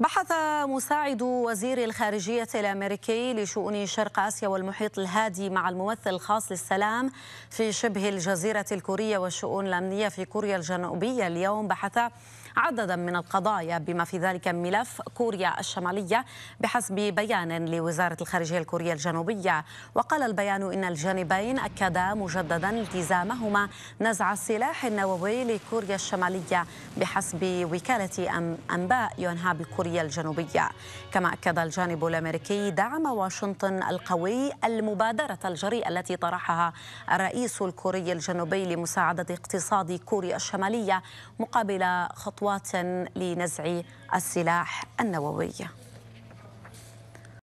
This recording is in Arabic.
بحث مساعد وزير الخارجية الأمريكي لشؤون شرق آسيا والمحيط الهادي مع الممثل الخاص للسلام في شبه الجزيرة الكورية والشؤون الأمنية في كوريا الجنوبية اليوم بحث عددا من القضايا بما في ذلك ملف كوريا الشمالية بحسب بيان لوزارة الخارجية الكورية الجنوبية وقال البيان إن الجانبين أكدا مجددا التزامهما نزع السلاح النووي لكوريا الشمالية بحسب وكالة أنباء يونهاب الكورية الجنوبية كما أكد الجانب الأمريكي دعم واشنطن القوي المبادرة الجريئة التي طرحها الرئيس الكوري الجنوبي لمساعدة اقتصاد كوريا الشمالية مقابل خطوة خطوات لنزع السلاح النووي